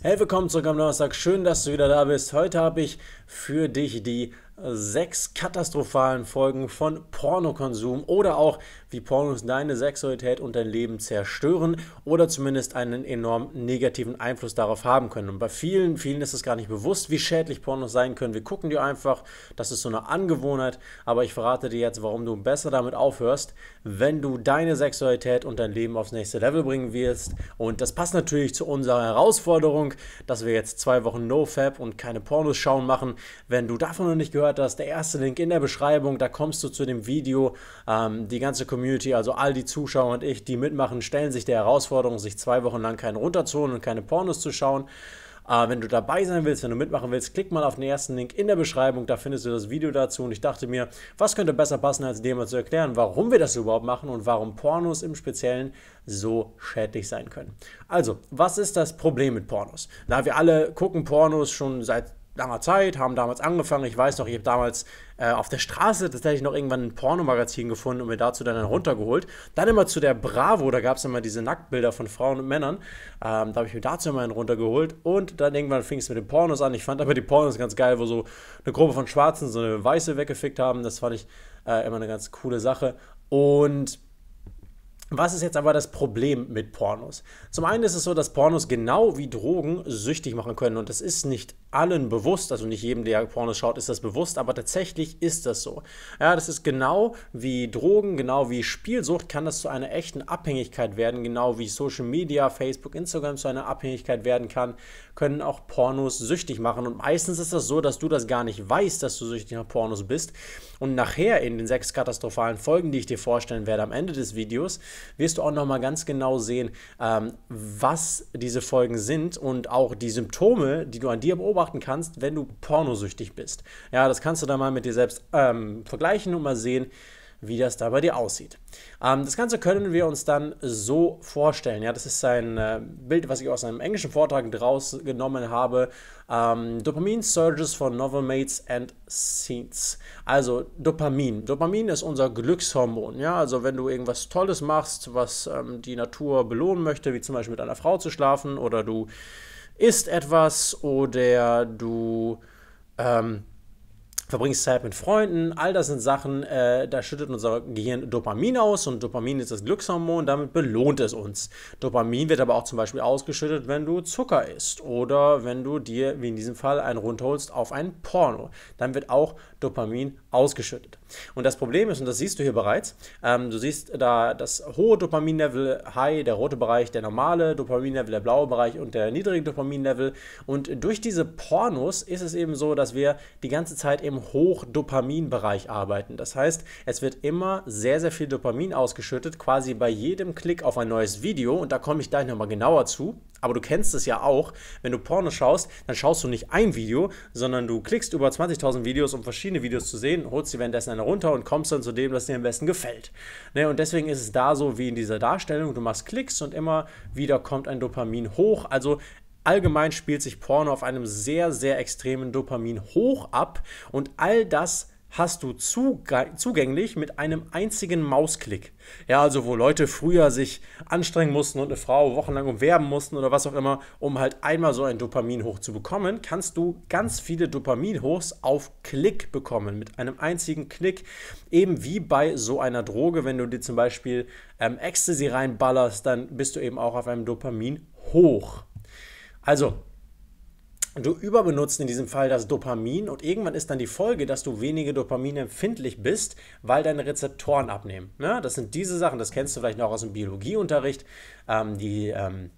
Hey, willkommen zurück am Donnerstag. Schön, dass du wieder da bist. Heute habe ich für dich die sechs katastrophalen Folgen von Pornokonsum oder auch wie Pornos deine Sexualität und dein Leben zerstören oder zumindest einen enorm negativen Einfluss darauf haben können. Und bei vielen, vielen ist es gar nicht bewusst, wie schädlich Pornos sein können. Wir gucken dir einfach, das ist so eine Angewohnheit, aber ich verrate dir jetzt, warum du besser damit aufhörst, wenn du deine Sexualität und dein Leben aufs nächste Level bringen wirst. Und das passt natürlich zu unserer Herausforderung, dass wir jetzt zwei Wochen No-Fab und keine Pornos schauen machen. Wenn du davon noch nicht gehört gehört hast, der erste Link in der Beschreibung, da kommst du zu dem Video. Ähm, die ganze Community, also all die Zuschauer und ich, die mitmachen, stellen sich der Herausforderung, sich zwei Wochen lang keinen runterzuholen und keine Pornos zu schauen. Äh, wenn du dabei sein willst, wenn du mitmachen willst, klick mal auf den ersten Link in der Beschreibung, da findest du das Video dazu. Und ich dachte mir, was könnte besser passen, als dir mal zu erklären, warum wir das überhaupt machen und warum Pornos im Speziellen so schädlich sein können. Also, was ist das Problem mit Pornos? Na, wir alle gucken Pornos schon seit langer Zeit, haben damals angefangen. Ich weiß noch, ich habe damals äh, auf der Straße tatsächlich noch irgendwann ein Pornomagazin gefunden und mir dazu dann runtergeholt. Dann immer zu der Bravo, da gab es immer diese Nacktbilder von Frauen und Männern. Ähm, da habe ich mir dazu immer einen runtergeholt und dann irgendwann fing es mit den Pornos an. Ich fand aber die Pornos ganz geil, wo so eine Gruppe von Schwarzen so eine Weiße weggefickt haben. Das fand ich äh, immer eine ganz coole Sache. Und was ist jetzt aber das Problem mit Pornos? Zum einen ist es so, dass Pornos genau wie Drogen süchtig machen können und das ist nicht allen bewusst, also nicht jedem, der Pornos schaut, ist das bewusst, aber tatsächlich ist das so. Ja, das ist genau wie Drogen, genau wie Spielsucht kann das zu einer echten Abhängigkeit werden, genau wie Social Media, Facebook, Instagram zu einer Abhängigkeit werden kann, können auch Pornos süchtig machen und meistens ist das so, dass du das gar nicht weißt, dass du süchtig nach Pornos bist und nachher in den sechs katastrophalen Folgen, die ich dir vorstellen werde am Ende des Videos, wirst du auch nochmal ganz genau sehen, ähm, was diese Folgen sind und auch die Symptome, die du an dir beobachtest, beobachten kannst, wenn du pornosüchtig bist. Ja, das kannst du dann mal mit dir selbst ähm, vergleichen und mal sehen, wie das da bei dir aussieht. Ähm, das Ganze können wir uns dann so vorstellen. Ja, das ist ein äh, Bild, was ich aus einem englischen Vortrag draus genommen habe. Ähm, Dopamin Surges for Novel Mates and Scenes. Also Dopamin. Dopamin ist unser Glückshormon. Ja, also wenn du irgendwas Tolles machst, was ähm, die Natur belohnen möchte, wie zum Beispiel mit einer Frau zu schlafen oder du isst etwas oder du ähm, verbringst Zeit mit Freunden. All das sind Sachen, äh, da schüttet unser Gehirn Dopamin aus und Dopamin ist das Glückshormon, damit belohnt es uns. Dopamin wird aber auch zum Beispiel ausgeschüttet, wenn du Zucker isst oder wenn du dir, wie in diesem Fall, einen runterholst auf ein Porno. Dann wird auch Dopamin ausgeschüttet. Und das Problem ist, und das siehst du hier bereits, ähm, du siehst da das hohe Dopaminlevel, High, der rote Bereich, der normale Dopaminlevel, der blaue Bereich und der niedrige Dopaminlevel. Und durch diese Pornos ist es eben so, dass wir die ganze Zeit im Hochdopaminbereich arbeiten. Das heißt, es wird immer sehr, sehr viel Dopamin ausgeschüttet, quasi bei jedem Klick auf ein neues Video. Und da komme ich gleich nochmal genauer zu. Aber du kennst es ja auch, wenn du Porno schaust, dann schaust du nicht ein Video, sondern du klickst über 20.000 Videos, um verschiedene Videos zu sehen, holst sie währenddessen eine runter und kommst dann zu dem, was dir am besten gefällt. Ne? Und deswegen ist es da so wie in dieser Darstellung, du machst Klicks und immer wieder kommt ein Dopamin hoch. Also allgemein spielt sich Porno auf einem sehr, sehr extremen Dopamin hoch ab und all das hast du zugänglich mit einem einzigen Mausklick. Ja, also wo Leute früher sich anstrengen mussten und eine Frau wochenlang umwerben mussten oder was auch immer, um halt einmal so ein Dopaminhoch zu bekommen, kannst du ganz viele Dopaminhochs auf Klick bekommen, mit einem einzigen Klick. Eben wie bei so einer Droge, wenn du dir zum Beispiel ähm, Ecstasy reinballerst, dann bist du eben auch auf einem Dopaminhoch. Also, du überbenutzt in diesem Fall das Dopamin und irgendwann ist dann die Folge, dass du weniger Dopamin empfindlich bist, weil deine Rezeptoren abnehmen. Ja, ne? das sind diese Sachen, das kennst du vielleicht noch aus dem Biologieunterricht, ähm, die, ähm,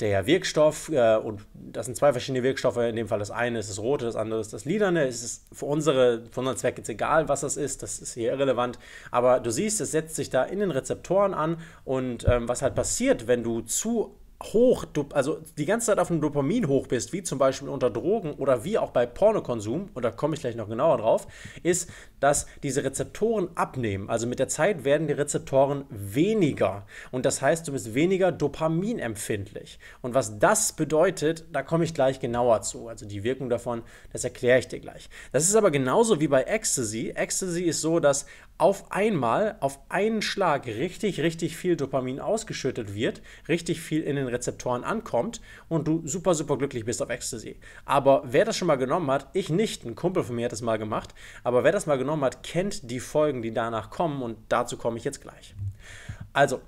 der Wirkstoff, äh, und das sind zwei verschiedene Wirkstoffe, in dem Fall das eine ist das rote, das andere ist das lilane. Es ist für, unsere, für unseren Zweck jetzt egal, was das ist, das ist hier irrelevant. Aber du siehst, es setzt sich da in den Rezeptoren an und ähm, was halt passiert, wenn du zu hoch, also die ganze Zeit auf dem Dopamin hoch bist, wie zum Beispiel unter Drogen oder wie auch bei Pornokonsum, und da komme ich gleich noch genauer drauf, ist, dass diese Rezeptoren abnehmen. Also mit der Zeit werden die Rezeptoren weniger. Und das heißt, du bist weniger dopaminempfindlich. Und was das bedeutet, da komme ich gleich genauer zu. Also die Wirkung davon, das erkläre ich dir gleich. Das ist aber genauso wie bei Ecstasy. Ecstasy ist so, dass auf einmal, auf einen Schlag richtig, richtig viel Dopamin ausgeschüttet wird, richtig viel in den Rezeptoren ankommt und du super, super glücklich bist auf Ecstasy. Aber wer das schon mal genommen hat, ich nicht, ein Kumpel von mir hat das mal gemacht, aber wer das mal genommen hat, kennt die Folgen, die danach kommen und dazu komme ich jetzt gleich. Also,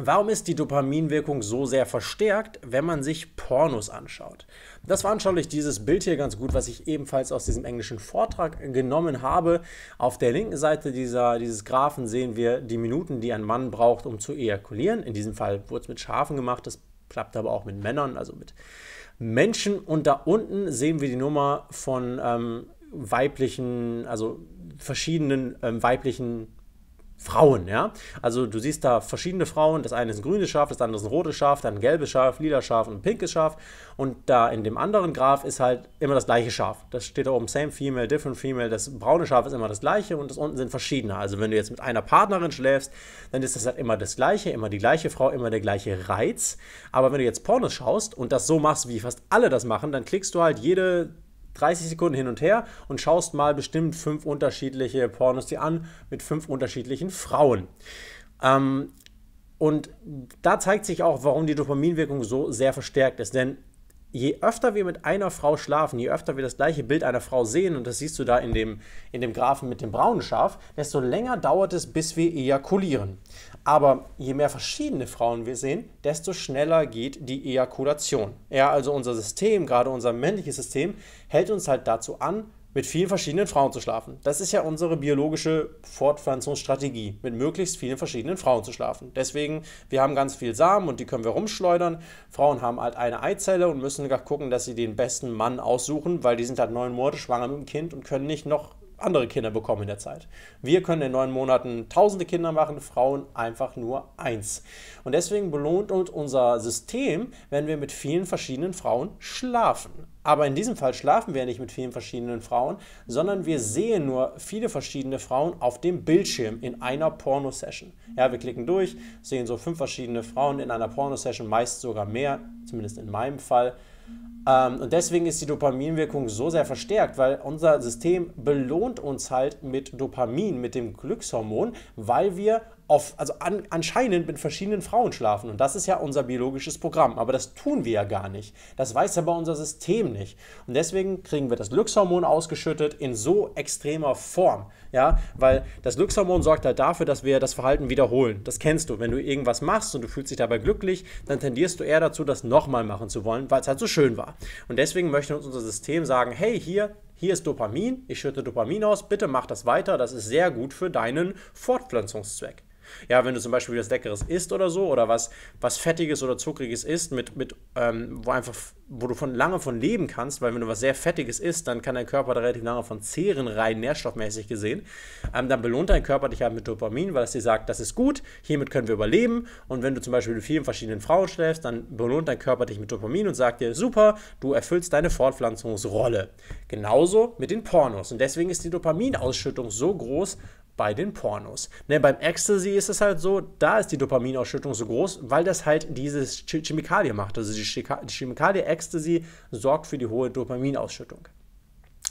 Warum ist die Dopaminwirkung so sehr verstärkt, wenn man sich Pornos anschaut? Das war anschaulich dieses Bild hier ganz gut, was ich ebenfalls aus diesem englischen Vortrag genommen habe. Auf der linken Seite dieser, dieses Graphen sehen wir die Minuten, die ein Mann braucht, um zu ejakulieren. In diesem Fall wurde es mit Schafen gemacht, das klappt aber auch mit Männern, also mit Menschen. Und da unten sehen wir die Nummer von ähm, weiblichen, also verschiedenen ähm, weiblichen Frauen, ja. Also du siehst da verschiedene Frauen. Das eine ist ein grünes Schaf, das andere ist ein rotes Schaf, dann ein gelbes Schaf, lila Schaf und ein pinkes Schaf. Und da in dem anderen Graph ist halt immer das gleiche Schaf. Das steht da oben same female, different female. Das braune Schaf ist immer das gleiche und das unten sind verschiedene. Also wenn du jetzt mit einer Partnerin schläfst, dann ist das halt immer das gleiche, immer die gleiche Frau, immer der gleiche Reiz. Aber wenn du jetzt Pornos schaust und das so machst, wie fast alle das machen, dann klickst du halt jede 30 Sekunden hin und her und schaust mal bestimmt fünf unterschiedliche Pornos dir an mit fünf unterschiedlichen Frauen. Ähm, und da zeigt sich auch, warum die Dopaminwirkung so sehr verstärkt ist. Denn je öfter wir mit einer Frau schlafen, je öfter wir das gleiche Bild einer Frau sehen, und das siehst du da in dem, in dem Graphen mit dem braunen Schaf, desto länger dauert es, bis wir ejakulieren. Aber je mehr verschiedene Frauen wir sehen, desto schneller geht die Ejakulation. Ja, also unser System, gerade unser männliches System, hält uns halt dazu an, mit vielen verschiedenen Frauen zu schlafen. Das ist ja unsere biologische Fortpflanzungsstrategie, mit möglichst vielen verschiedenen Frauen zu schlafen. Deswegen, wir haben ganz viel Samen und die können wir rumschleudern. Frauen haben halt eine Eizelle und müssen gucken, dass sie den besten Mann aussuchen, weil die sind halt neun Monate schwanger mit dem Kind und können nicht noch andere Kinder bekommen in der Zeit. Wir können in neun Monaten tausende Kinder machen, Frauen einfach nur eins. Und deswegen belohnt uns unser System, wenn wir mit vielen verschiedenen Frauen schlafen. Aber in diesem Fall schlafen wir nicht mit vielen verschiedenen Frauen, sondern wir sehen nur viele verschiedene Frauen auf dem Bildschirm in einer Pornosession. Ja, wir klicken durch, sehen so fünf verschiedene Frauen in einer Porno-Session, meist sogar mehr, zumindest in meinem Fall. Ähm, und deswegen ist die Dopaminwirkung so sehr verstärkt, weil unser System belohnt uns halt mit Dopamin, mit dem Glückshormon, weil wir auf, also an, anscheinend mit verschiedenen Frauen schlafen. Und das ist ja unser biologisches Programm. Aber das tun wir ja gar nicht. Das weiß aber unser System nicht. Und deswegen kriegen wir das Glückshormon ausgeschüttet in so extremer Form. Ja, weil das Glückshormon sorgt halt dafür, dass wir das Verhalten wiederholen. Das kennst du. Wenn du irgendwas machst und du fühlst dich dabei glücklich, dann tendierst du eher dazu, das nochmal machen zu wollen, weil es halt so schön war. Und deswegen möchte uns unser System sagen, hey, hier, hier ist Dopamin, ich schütte Dopamin aus, bitte mach das weiter, das ist sehr gut für deinen Fortpflanzungszweck. Ja, wenn du zum Beispiel was Leckeres isst oder so, oder was, was Fettiges oder Zuckriges isst, mit, mit, ähm, wo einfach, wo du von lange von leben kannst, weil wenn du was sehr Fettiges isst, dann kann dein Körper da relativ lange von zehren rein, nährstoffmäßig gesehen. Ähm, dann belohnt dein Körper dich halt mit Dopamin, weil es dir sagt, das ist gut, hiermit können wir überleben. Und wenn du zum Beispiel mit vielen verschiedenen Frauen schläfst, dann belohnt dein Körper dich mit Dopamin und sagt dir, super, du erfüllst deine Fortpflanzungsrolle. Genauso mit den Pornos. Und deswegen ist die Dopaminausschüttung so groß, bei den Pornos. Ne, beim Ecstasy ist es halt so, da ist die Dopaminausschüttung so groß, weil das halt diese Chemikalie macht. Also die Chemikalie Ecstasy sorgt für die hohe Dopaminausschüttung.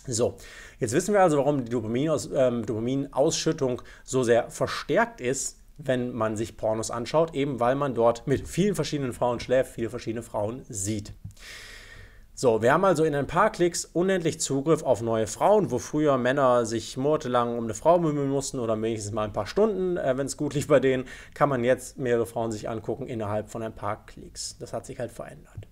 So, jetzt wissen wir also, warum die Dopaminaus, ähm, Dopaminausschüttung so sehr verstärkt ist, wenn man sich Pornos anschaut, eben weil man dort mit vielen verschiedenen Frauen schläft, viele verschiedene Frauen sieht. So, wir haben also in ein paar Klicks unendlich Zugriff auf neue Frauen, wo früher Männer sich monatelang um eine Frau bemühen mussten oder wenigstens mal ein paar Stunden, äh, wenn es gut lief bei denen, kann man jetzt mehrere Frauen sich angucken innerhalb von ein paar Klicks. Das hat sich halt verändert.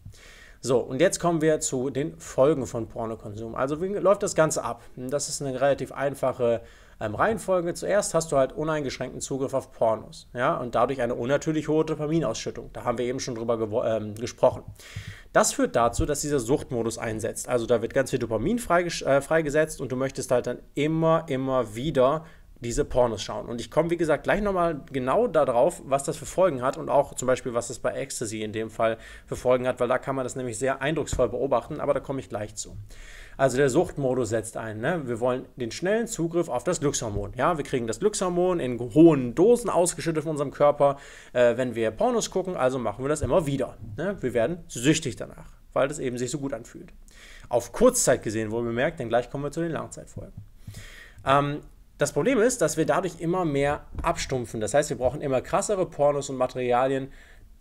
So, und jetzt kommen wir zu den Folgen von Pornokonsum. Also wie läuft das Ganze ab? Das ist eine relativ einfache ähm, Reihenfolge. Zuerst hast du halt uneingeschränkten Zugriff auf Pornos, ja, und dadurch eine unnatürlich hohe Dopaminausschüttung. Da haben wir eben schon drüber ähm, gesprochen. Das führt dazu, dass dieser Suchtmodus einsetzt. Also da wird ganz viel Dopamin äh, freigesetzt äh, frei und du möchtest halt dann immer, immer wieder diese Pornos schauen. Und ich komme, wie gesagt, gleich nochmal genau darauf, was das für Folgen hat und auch zum Beispiel, was das bei Ecstasy in dem Fall für Folgen hat, weil da kann man das nämlich sehr eindrucksvoll beobachten, aber da komme ich gleich zu. Also der Suchtmodus setzt ein. Ne? Wir wollen den schnellen Zugriff auf das Glückshormon. Ja, wir kriegen das Glückshormon in hohen Dosen ausgeschüttet von unserem Körper, äh, wenn wir Pornos gucken, also machen wir das immer wieder. Ne? Wir werden süchtig danach, weil das eben sich so gut anfühlt. Auf Kurzzeit gesehen wohl bemerkt, denn gleich kommen wir zu den Langzeitfolgen. Ähm, das Problem ist, dass wir dadurch immer mehr abstumpfen. Das heißt, wir brauchen immer krassere Pornos und Materialien,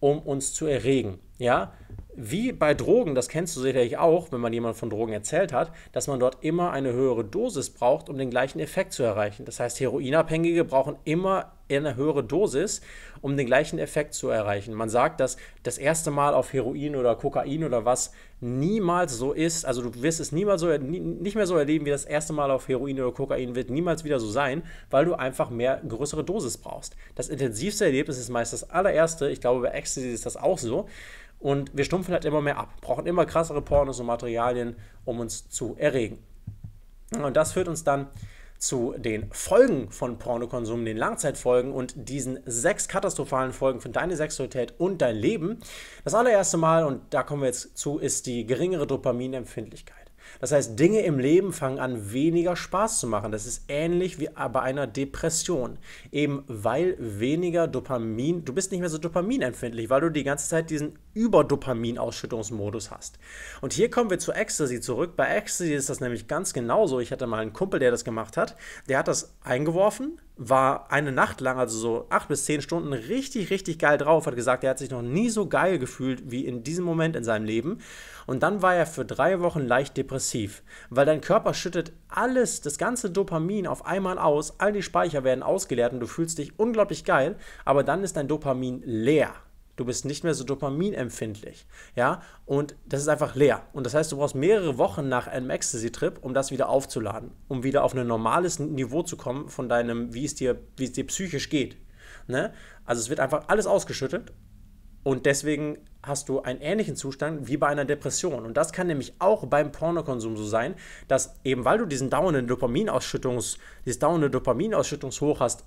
um uns zu erregen. Ja? Wie bei Drogen, das kennst du sicherlich auch, wenn man jemand von Drogen erzählt hat, dass man dort immer eine höhere Dosis braucht, um den gleichen Effekt zu erreichen. Das heißt, Heroinabhängige brauchen immer in eine höhere Dosis, um den gleichen Effekt zu erreichen. Man sagt, dass das erste Mal auf Heroin oder Kokain oder was niemals so ist. Also du wirst es niemals so nicht mehr so erleben wie das erste Mal auf Heroin oder Kokain wird niemals wieder so sein, weil du einfach mehr größere Dosis brauchst. Das intensivste Erlebnis ist meist das allererste. Ich glaube, bei Ecstasy ist das auch so. Und wir stumpfen halt immer mehr ab, brauchen immer krassere Pornos und Materialien, um uns zu erregen. Und das führt uns dann zu den Folgen von Pornokonsum, den Langzeitfolgen und diesen sechs katastrophalen Folgen für deine Sexualität und dein Leben. Das allererste Mal, und da kommen wir jetzt zu, ist die geringere Dopaminempfindlichkeit. Das heißt, Dinge im Leben fangen an, weniger Spaß zu machen. Das ist ähnlich wie bei einer Depression. Eben weil weniger Dopamin, du bist nicht mehr so dopaminempfindlich, weil du die ganze Zeit diesen Überdopaminausschüttungsmodus hast. Und hier kommen wir zu Ecstasy zurück. Bei Ecstasy ist das nämlich ganz genauso. Ich hatte mal einen Kumpel, der das gemacht hat. Der hat das eingeworfen, war eine Nacht lang, also so acht bis zehn Stunden, richtig, richtig geil drauf, hat gesagt, er hat sich noch nie so geil gefühlt wie in diesem Moment in seinem Leben. Und dann war er für drei Wochen leicht depressiv, weil dein Körper schüttet alles, das ganze Dopamin auf einmal aus, all die Speicher werden ausgeleert und du fühlst dich unglaublich geil, aber dann ist dein Dopamin leer. Du bist nicht mehr so dopaminempfindlich. Ja, und das ist einfach leer. Und das heißt, du brauchst mehrere Wochen nach einem Ecstasy-Trip, um das wieder aufzuladen, um wieder auf ein normales Niveau zu kommen von deinem, wie es dir, wie es dir psychisch geht. Ne? Also es wird einfach alles ausgeschüttet und deswegen hast du einen ähnlichen Zustand wie bei einer Depression. Und das kann nämlich auch beim Pornokonsum so sein, dass eben weil du diesen dauernden Dopaminausschüttungs, dieses dauernde Dopaminausschüttungshoch hast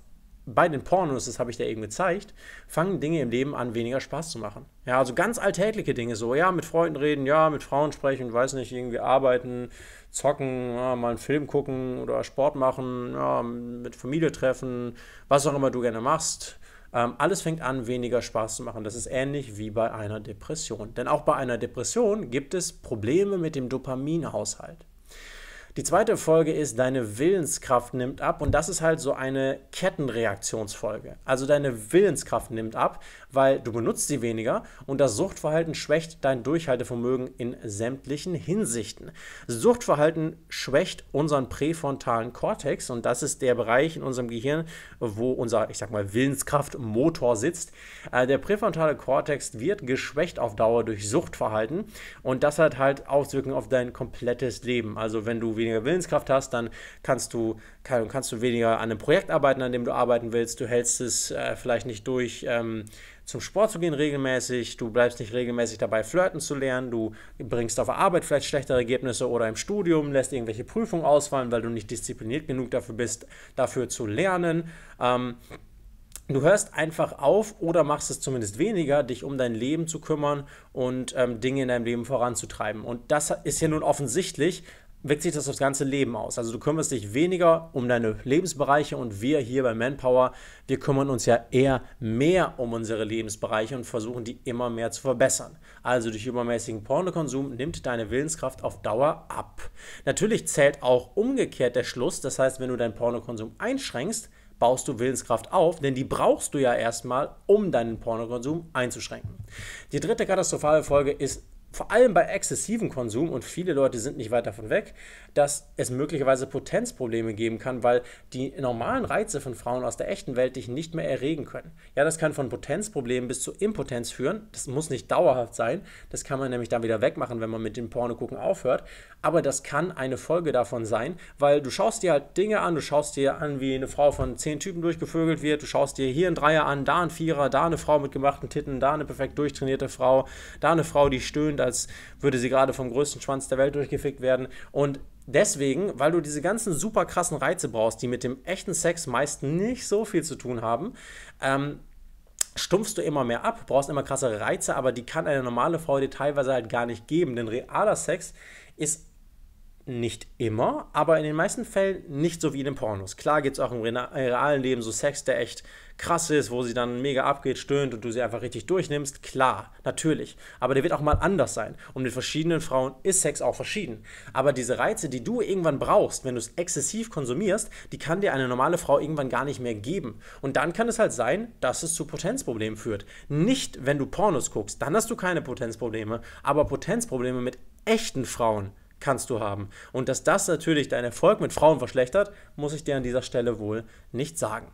bei den Pornos, das habe ich dir eben gezeigt, fangen Dinge im Leben an, weniger Spaß zu machen. Ja, also ganz alltägliche Dinge, so, ja, mit Freunden reden, ja, mit Frauen sprechen, weiß nicht, irgendwie arbeiten, zocken, ja, mal einen Film gucken oder Sport machen, ja, mit Familie treffen, was auch immer du gerne machst. Ähm, alles fängt an, weniger Spaß zu machen. Das ist ähnlich wie bei einer Depression. Denn auch bei einer Depression gibt es Probleme mit dem Dopaminhaushalt. Die zweite Folge ist, deine Willenskraft nimmt ab und das ist halt so eine Kettenreaktionsfolge. Also deine Willenskraft nimmt ab, weil du benutzt sie weniger und das Suchtverhalten schwächt dein Durchhaltevermögen in sämtlichen Hinsichten. Suchtverhalten schwächt unseren präfrontalen Kortex und das ist der Bereich in unserem Gehirn, wo unser, ich sag mal, Willenskraftmotor sitzt. Äh, der präfrontale Kortex wird geschwächt auf Dauer durch Suchtverhalten und das hat halt Auswirkungen auf dein komplettes Leben. Also wenn du weniger weniger Willenskraft hast, dann kannst du, kann, kannst du weniger an einem Projekt arbeiten, an dem du arbeiten willst. Du hältst es äh, vielleicht nicht durch, ähm, zum Sport zu gehen regelmäßig. Du bleibst nicht regelmäßig dabei, flirten zu lernen. Du bringst auf der Arbeit vielleicht schlechtere Ergebnisse oder im Studium lässt irgendwelche Prüfungen ausfallen, weil du nicht diszipliniert genug dafür bist, dafür zu lernen. Ähm, du hörst einfach auf oder machst es zumindest weniger, dich um dein Leben zu kümmern und ähm, Dinge in deinem Leben voranzutreiben. Und das ist hier nun offensichtlich, wirkt sich das aufs ganze Leben aus. Also du kümmerst dich weniger um deine Lebensbereiche und wir hier bei Manpower, wir kümmern uns ja eher mehr um unsere Lebensbereiche und versuchen die immer mehr zu verbessern. Also durch übermäßigen Pornokonsum nimmt deine Willenskraft auf Dauer ab. Natürlich zählt auch umgekehrt der Schluss, das heißt, wenn du deinen Pornokonsum einschränkst, baust du Willenskraft auf, denn die brauchst du ja erstmal, um deinen Pornokonsum einzuschränken. Die dritte katastrophale Folge ist vor allem bei exzessivem Konsum, und viele Leute sind nicht weit davon weg, dass es möglicherweise Potenzprobleme geben kann, weil die normalen Reize von Frauen aus der echten Welt dich nicht mehr erregen können. Ja, das kann von Potenzproblemen bis zu Impotenz führen. Das muss nicht dauerhaft sein. Das kann man nämlich dann wieder wegmachen, wenn man mit dem Porno gucken aufhört aber das kann eine Folge davon sein, weil du schaust dir halt Dinge an, du schaust dir an, wie eine Frau von zehn Typen durchgevögelt wird, du schaust dir hier ein Dreier an, da ein Vierer, da eine Frau mit gemachten Titten, da eine perfekt durchtrainierte Frau, da eine Frau, die stöhnt, als würde sie gerade vom größten Schwanz der Welt durchgefickt werden und Deswegen, weil du diese ganzen super krassen Reize brauchst, die mit dem echten Sex meist nicht so viel zu tun haben, ähm, stumpfst du immer mehr ab, brauchst immer krassere Reize, aber die kann eine normale Frau dir teilweise halt gar nicht geben, denn realer Sex ist nicht immer, aber in den meisten Fällen nicht so wie in den Pornos. Klar gibt es auch im äh, realen Leben so Sex, der echt krass ist, wo sie dann mega abgeht, stöhnt und du sie einfach richtig durchnimmst. Klar, natürlich. Aber der wird auch mal anders sein. Und mit verschiedenen Frauen ist Sex auch verschieden. Aber diese Reize, die du irgendwann brauchst, wenn du es exzessiv konsumierst, die kann dir eine normale Frau irgendwann gar nicht mehr geben. Und dann kann es halt sein, dass es zu Potenzproblemen führt. Nicht, wenn du Pornos guckst, dann hast du keine Potenzprobleme, aber Potenzprobleme mit echten Frauen kannst du haben. Und dass das natürlich deinen Erfolg mit Frauen verschlechtert, muss ich dir an dieser Stelle wohl nicht sagen.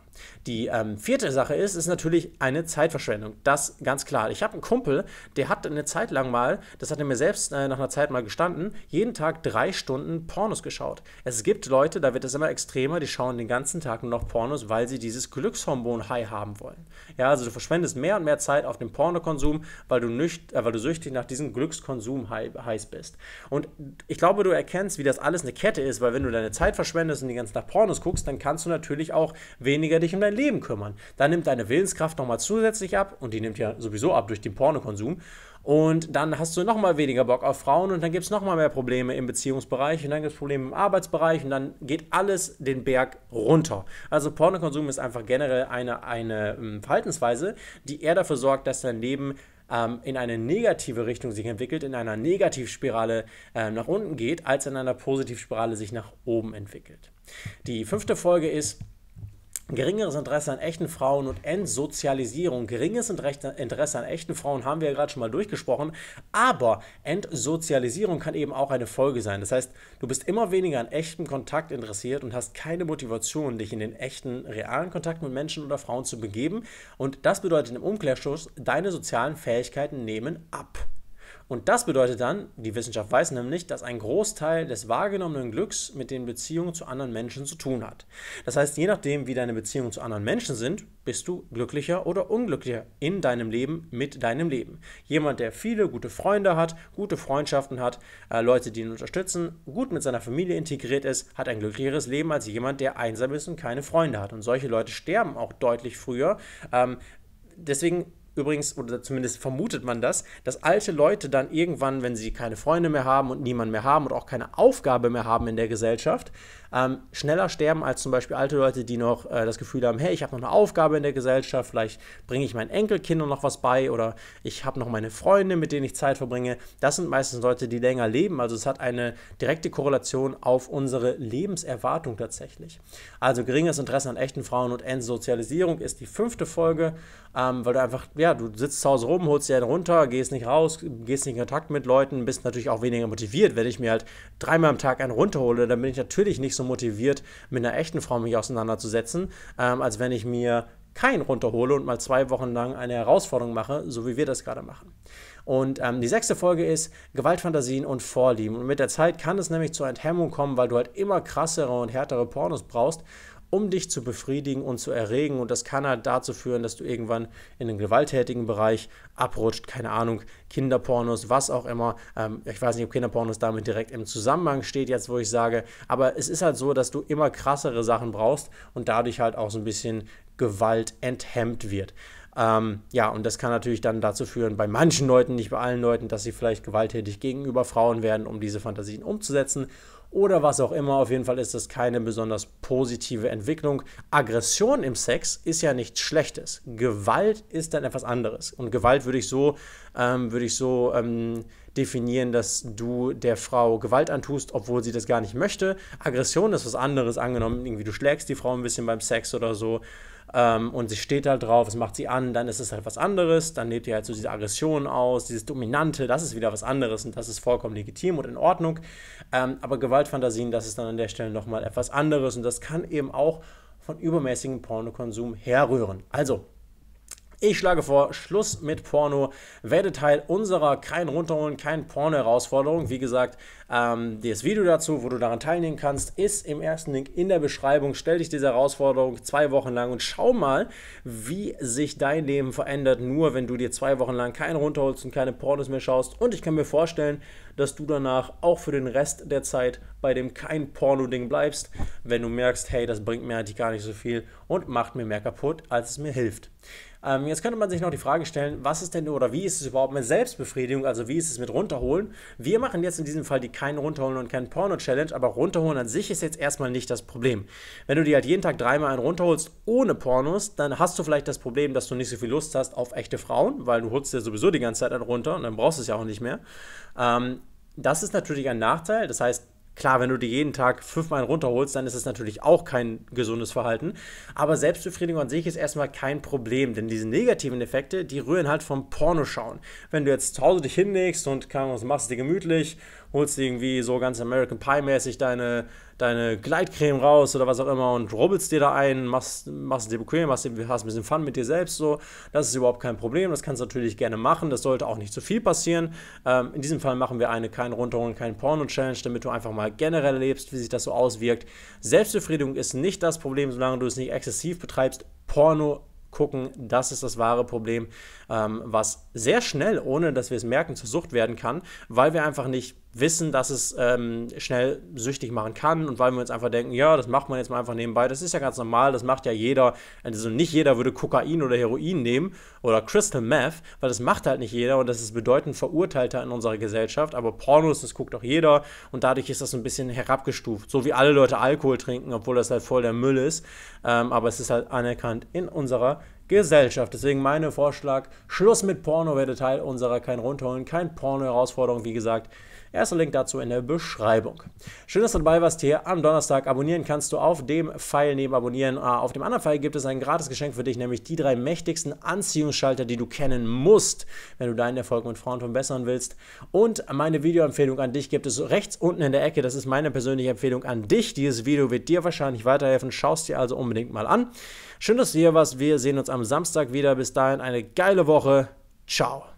Die ähm, vierte Sache ist, ist natürlich eine Zeitverschwendung. Das ganz klar. Ich habe einen Kumpel, der hat eine Zeit lang mal, das hat er mir selbst äh, nach einer Zeit mal gestanden, jeden Tag drei Stunden Pornos geschaut. Es gibt Leute, da wird es immer extremer, die schauen den ganzen Tag nur noch Pornos, weil sie dieses Glückshormon High haben wollen. Ja, also du verschwendest mehr und mehr Zeit auf den Pornokonsum, weil du, nicht, äh, weil du süchtig nach diesem Glückskonsum heiß bist. Und ich glaube, du erkennst, wie das alles eine Kette ist, weil wenn du deine Zeit verschwendest und den ganzen Tag Pornos guckst, dann kannst du natürlich auch weniger dich um dein Leben kümmern. Dann nimmt deine Willenskraft nochmal zusätzlich ab und die nimmt ja sowieso ab durch den Pornokonsum. Und dann hast du nochmal weniger Bock auf Frauen und dann gibt es nochmal mehr Probleme im Beziehungsbereich und dann gibt es Probleme im Arbeitsbereich und dann geht alles den Berg runter. Also Pornokonsum ist einfach generell eine, eine ähm, Verhaltensweise, die eher dafür sorgt, dass dein Leben ähm, in eine negative Richtung sich entwickelt, in einer Negativspirale äh, nach unten geht, als in einer Positivspirale sich nach oben entwickelt. Die fünfte Folge ist, geringeres Interesse an echten Frauen und Entsozialisierung. Geringes Interesse an echten Frauen haben wir ja gerade schon mal durchgesprochen, aber Entsozialisierung kann eben auch eine Folge sein. Das heißt, du bist immer weniger an echtem Kontakt interessiert und hast keine Motivation, dich in den echten, realen Kontakt mit Menschen oder Frauen zu begeben. Und das bedeutet im Umkehrschluss, deine sozialen Fähigkeiten nehmen ab. Und das bedeutet dann, die Wissenschaft weiß nämlich, dass ein Großteil des wahrgenommenen Glücks mit den Beziehungen zu anderen Menschen zu tun hat. Das heißt, je nachdem, wie deine Beziehungen zu anderen Menschen sind, bist du glücklicher oder unglücklicher in deinem Leben mit deinem Leben. Jemand, der viele gute Freunde hat, gute Freundschaften hat, äh, Leute, die ihn unterstützen, gut mit seiner Familie integriert ist, hat ein glücklicheres Leben als jemand, der einsam ist und keine Freunde hat. Und solche Leute sterben auch deutlich früher. Ähm, deswegen übrigens, oder zumindest vermutet man das, dass alte Leute dann irgendwann, wenn sie keine Freunde mehr haben und niemanden mehr haben und auch keine Aufgabe mehr haben in der Gesellschaft, ähm, schneller sterben als zum Beispiel alte Leute, die noch äh, das Gefühl haben, hey, ich habe noch eine Aufgabe in der Gesellschaft, vielleicht bringe ich meinen Enkelkindern noch was bei oder ich habe noch meine Freunde, mit denen ich Zeit verbringe. Das sind meistens Leute, die länger leben. Also es hat eine direkte Korrelation auf unsere Lebenserwartung tatsächlich. Also geringes Interesse an echten Frauen und Endsozialisierung ist die fünfte Folge, ähm, weil du einfach, ja, ja, du sitzt zu Hause rum, holst dir einen runter, gehst nicht raus, gehst nicht in Kontakt mit Leuten, bist natürlich auch weniger motiviert. Wenn ich mir halt dreimal am Tag einen runterhole, dann bin ich natürlich nicht so motiviert, mit einer echten Frau mich auseinanderzusetzen, ähm, als wenn ich mir keinen runterhole und mal zwei Wochen lang eine Herausforderung mache, so wie wir das gerade machen. Und ähm, die sechste Folge ist Gewaltfantasien und Vorlieben. Und mit der Zeit kann es nämlich zu Enthemmung kommen, weil du halt immer krassere und härtere Pornos brauchst um dich zu befriedigen und zu erregen. Und das kann halt dazu führen, dass du irgendwann in den gewalttätigen Bereich abrutscht, keine Ahnung, Kinderpornos, was auch immer. Ähm, ich weiß nicht, ob Kinderpornos damit direkt im Zusammenhang steht, jetzt wo ich sage, aber es ist halt so, dass du immer krassere Sachen brauchst und dadurch halt auch so ein bisschen Gewalt enthemmt wird. Ähm, ja, und das kann natürlich dann dazu führen, bei manchen Leuten, nicht bei allen Leuten, dass sie vielleicht gewalttätig gegenüber Frauen werden, um diese Fantasien umzusetzen oder was auch immer. Auf jeden Fall ist das keine besonders positive Entwicklung. Aggression im Sex ist ja nichts Schlechtes. Gewalt ist dann etwas anderes. Und Gewalt würde ich so, ähm, würde ich so ähm, definieren, dass du der Frau Gewalt antust, obwohl sie das gar nicht möchte. Aggression ist was anderes. Angenommen, irgendwie du schlägst die Frau ein bisschen beim Sex oder so ähm, und sie steht halt drauf, es macht sie an, dann ist es halt was anderes, dann lebt ihr halt so diese Aggression aus, dieses Dominante, das ist wieder was anderes und das ist vollkommen legitim und in Ordnung. Ähm, aber Gewaltfantasien, das ist dann an der Stelle nochmal etwas anderes und das kann eben auch von übermäßigem Pornokonsum herrühren. Also, ich schlage vor, Schluss mit Porno. Werde Teil unserer kein Runterholen, kein Porno-Herausforderung. Wie gesagt, ähm, das Video dazu, wo du daran teilnehmen kannst, ist im ersten Link in der Beschreibung. Stell dich dieser Herausforderung zwei Wochen lang und schau mal, wie sich dein Leben verändert, nur wenn du dir zwei Wochen lang keinen runterholst und keine Pornos mehr schaust. Und ich kann mir vorstellen, dass du danach auch für den Rest der Zeit bei dem kein Porno-Ding bleibst, wenn du merkst, hey, das bringt mir eigentlich gar nicht so viel und macht mir mehr kaputt, als es mir hilft. Ähm, jetzt könnte man sich noch die Frage stellen, was ist denn oder wie ist es überhaupt mit Selbstbefriedigung, also wie ist es mit runterholen? Wir machen jetzt in diesem Fall die kein runterholen und kein Porno-Challenge, aber runterholen an sich ist jetzt erstmal nicht das Problem. Wenn du dir halt jeden Tag dreimal einen runterholst ohne Pornos, dann hast du vielleicht das Problem, dass du nicht so viel Lust hast auf echte Frauen, weil du holst ja sowieso die ganze Zeit einen runter und dann brauchst du es ja auch nicht mehr. Ähm, das ist natürlich ein Nachteil. Das heißt, Klar, wenn du dir jeden Tag fünfmal runterholst, dann ist es natürlich auch kein gesundes Verhalten. Aber Selbstbefriedigung an sich ist erstmal kein Problem, denn diese negativen Effekte, die rühren halt vom Pornoschauen. Wenn du jetzt zu Hause dich hinlegst und machst es dir gemütlich, holst dir irgendwie so ganz American Pie-mäßig deine deine Gleitcreme raus oder was auch immer und rubbelst dir da ein, machst, machst dir bequem, hast, hast ein bisschen Fun mit dir selbst so. Das ist überhaupt kein Problem, das kannst du natürlich gerne machen, das sollte auch nicht zu viel passieren. Ähm, in diesem Fall machen wir eine kein Runterholen, kein Porno-Challenge, damit du einfach mal generell erlebst, wie sich das so auswirkt. Selbstbefriedigung ist nicht das Problem, solange du es nicht exzessiv betreibst. Porno gucken, das ist das wahre Problem, ähm, was sehr schnell, ohne dass wir es merken, zur Sucht werden kann, weil wir einfach nicht wissen, dass es ähm, schnell süchtig machen kann und weil wir uns einfach denken, ja, das macht man jetzt mal einfach nebenbei, das ist ja ganz normal, das macht ja jeder. Also nicht jeder würde Kokain oder Heroin nehmen oder Crystal Meth, weil das macht halt nicht jeder und das ist bedeutend verurteilter in unserer Gesellschaft, aber Pornos, das guckt auch jeder und dadurch ist das ein bisschen herabgestuft. So wie alle Leute Alkohol trinken, obwohl das halt voll der Müll ist, ähm, aber es ist halt anerkannt in unserer Gesellschaft. Deswegen mein Vorschlag, Schluss mit Porno werde Teil unserer kein Rundholen, kein Porno-Herausforderung, wie gesagt. Erster Link dazu in der Beschreibung. Schön, dass du dabei warst hier am Donnerstag. Abonnieren kannst du auf dem Pfeil neben Abonnieren. Ah, auf dem anderen Pfeil gibt es ein gratis Geschenk für dich, nämlich die drei mächtigsten Anziehungsschalter, die du kennen musst, wenn du deinen Erfolg mit Frauen verbessern willst. Und meine Videoempfehlung an dich gibt es rechts unten in der Ecke. Das ist meine persönliche Empfehlung an dich. Dieses Video wird dir wahrscheinlich weiterhelfen. Schaust dir also unbedingt mal an. Schön, dass du hier warst. Wir sehen uns am Samstag wieder. Bis dahin eine geile Woche. Ciao.